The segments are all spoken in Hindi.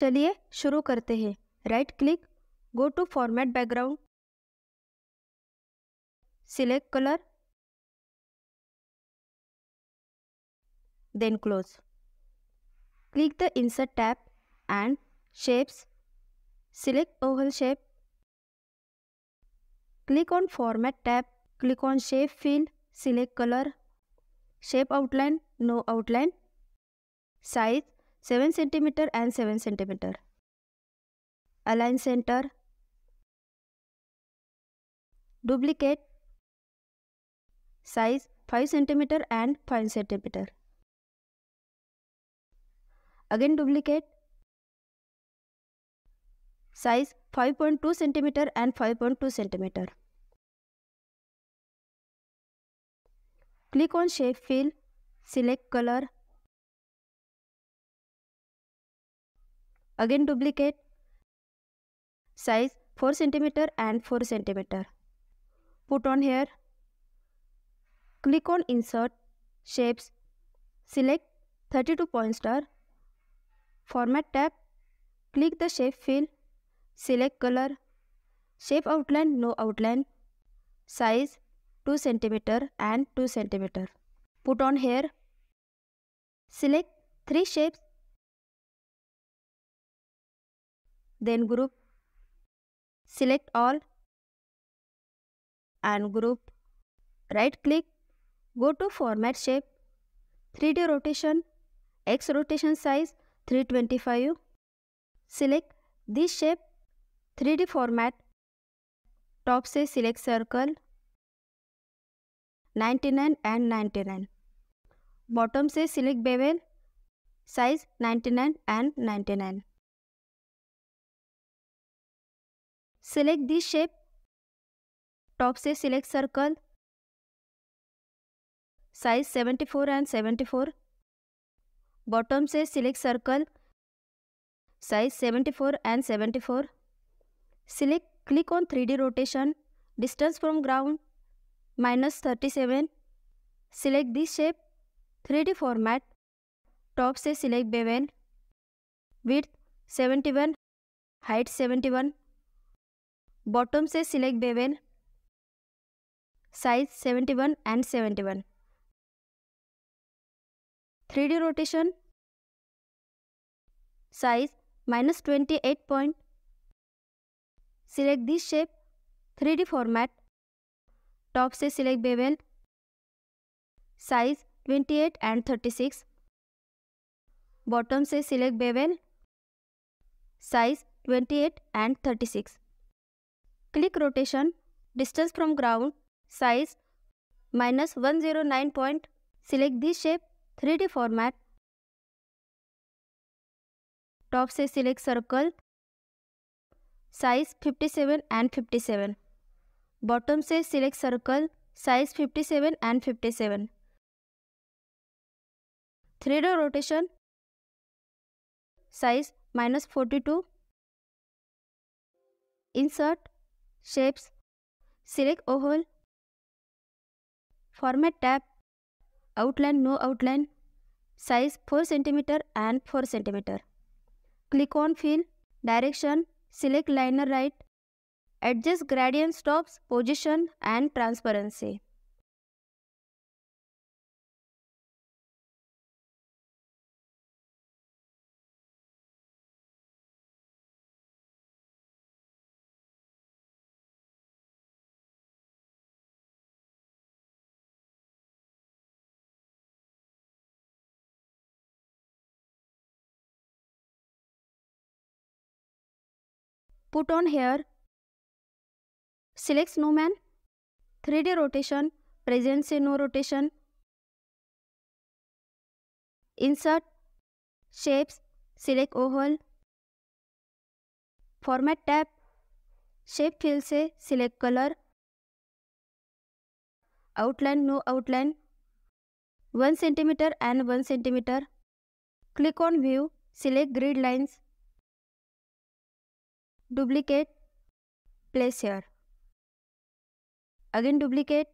चलिए शुरू करते हैं right click go to format background select colour then close click the insert tab and shapes select oval shape click on format tab click on shape field select colour shape outline no outline size 7 centimeter and 7 centimeter. Align center. Duplicate. Size 5 centimeter and 5 centimeter. Again duplicate. Size 5.2 centimeter and 5.2 centimeter. Click on shape fill. Select color Again duplicate. Size 4 cm and 4 cm. Put on here. Click on insert, shapes. Select 32 point star. Format tab. Click the shape fill. Select color. Shape outline, no outline. Size 2 cm and 2 cm. Put on here. Select 3 shapes then group select all and group right click go to format shape 3d rotation x rotation size 325 select this shape 3d format top say select circle 99 and 99 bottom say select bevel size 99 and 99 select this shape top से select circle size seventy four and seventy four bottom से select circle size four and seventy four select click on three D rotation distance from ground minus thirty seven select this shape three D format top से select bevel width seventy one height seventy one bottom से select bevel size one and seventy one three D rotation size minus twenty eight point select this shape three D format top से select bevel size twenty eight and thirty six bottom से select bevel size twenty eight and thirty six click rotation distance from ground size minus one zero nine point select this shape three D format top से select circle size fifty seven and fifty seven bottom से select circle size fifty seven and fifty seven three D rotation size minus forty two insert Shapes, select oval, Format tab, Outline no outline, size 4 cm and 4 cm. Click on Fill, Direction, select Liner Right, adjust gradient stops, position and transparency. put on here select snowman 3d rotation present say no rotation insert shapes select oval format tab shape field से select color outline no outline 1 cm and 1 cm click on view select grid lines duplicate place here again duplicate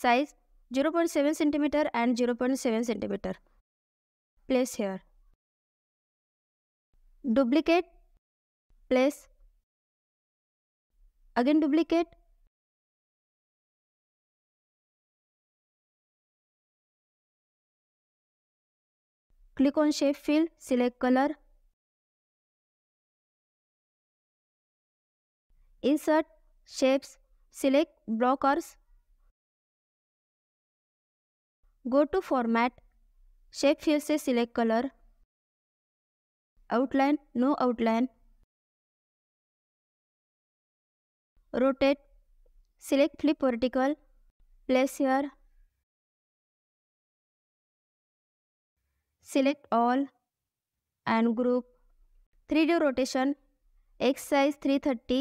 size 0.7 cm and 0.7 cm place here duplicate place again duplicate click on shape fill select color insert shapes select blockers go to format shape fill से select color outline no outline rotate select flip vertical place here select all and group 3D rotation exercise 330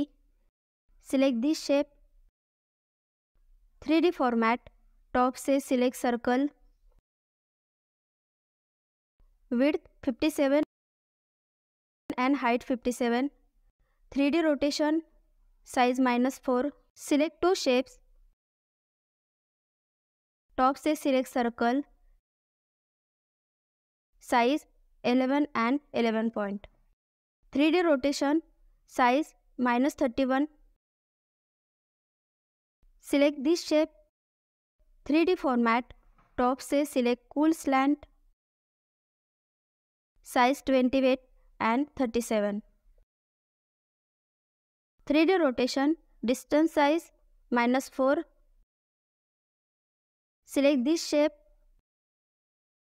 select this shape 3D format top से select circle width 57 and height 57 3D rotation size minus 4 select two shapes top से select circle size 11 and 11 point. 3D rotation size minus 31. Select this shape. 3D format top say select cool slant size 28 and 37. 3D rotation distance size minus 4. Select this shape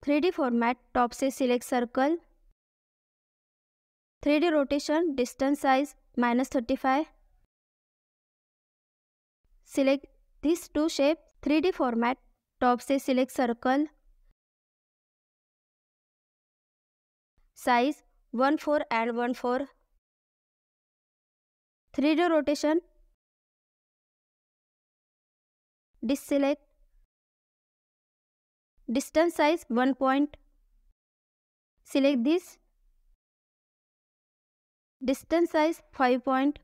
3D format top से select circle 3D rotation distance size minus 35 select these two shape 3D format top से select circle size 1 4 and 1 4 3D rotation deselect distance size 1 point. Select this. Distance size 5 point.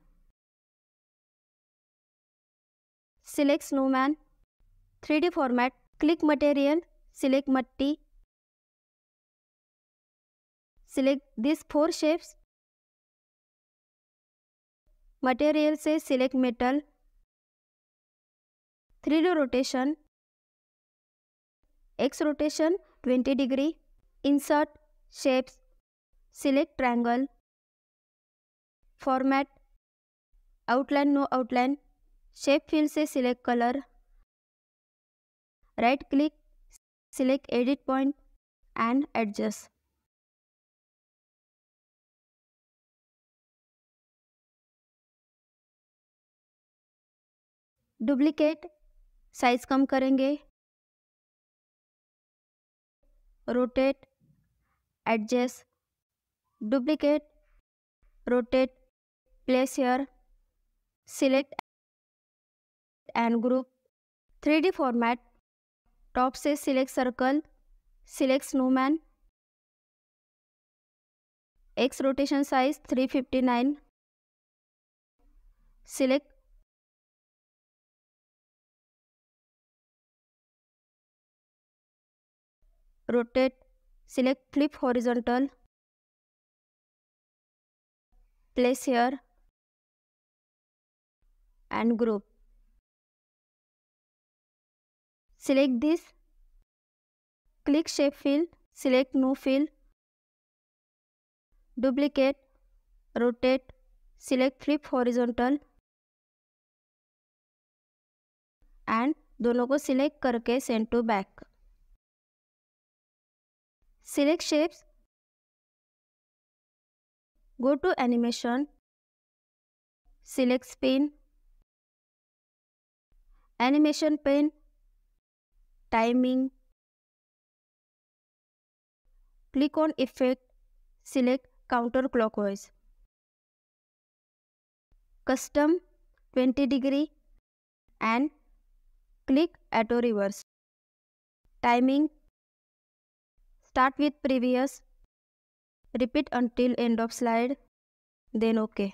Select snowman. 3D format. Click material. Select matti. Select these four shapes. Material say select metal. 3D rotation. X rotation 20 degree, insert, shapes, select triangle, format, outline no outline, shape field से select color, right click, select edit point and adjust. Duplicate size कम करेंगे रोटेट एडजस्ट डुप्लीकेट रोटेट प्लेसियर select and group three D format top से select circle select snowman X rotation size three fifty nine select rotate select flip horizontal place here and group select this click shape fill select no fill duplicate rotate select flip horizontal and दोनों को सिलेक्ट करके send to back Select shapes. Go to animation. Select spin. Animation pane. Timing. Click on effect. Select counterclockwise. Custom 20 degree and click auto reverse. Timing Start with previous. Repeat until end of slide. Then OK.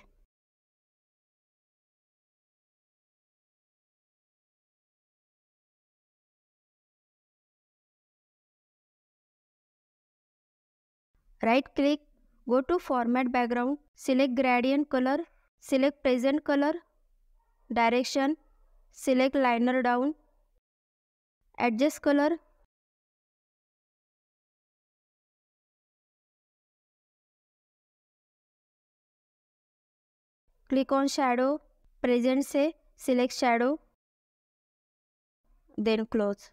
Right click, go to format background, select gradient color, select present color, direction, select liner down, adjust color, click on shadow present say select shadow then close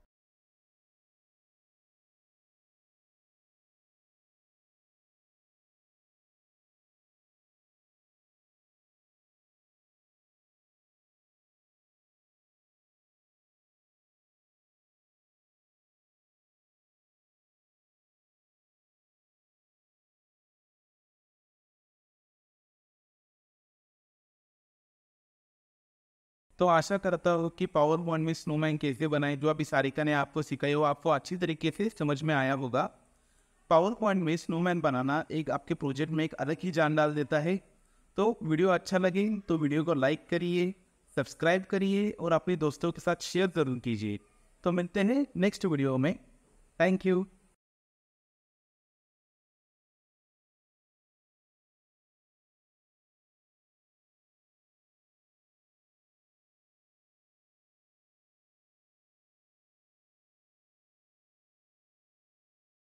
तो आशा करता हूँ कि पावर पॉइंट में स्नोमैन कैसे बनाए जो अभी सारिका ने आपको सिखाई हो आपको अच्छी तरीके से समझ में आया होगा पावर पॉइंट में स्नोमैन बनाना एक आपके प्रोजेक्ट में एक अलग ही जान डाल देता है तो वीडियो अच्छा लगे तो वीडियो को लाइक करिए सब्सक्राइब करिए और अपने दोस्तों के साथ शेयर ज़रूर कीजिए तो मिलते हैं नेक्स्ट वीडियो में थैंक यू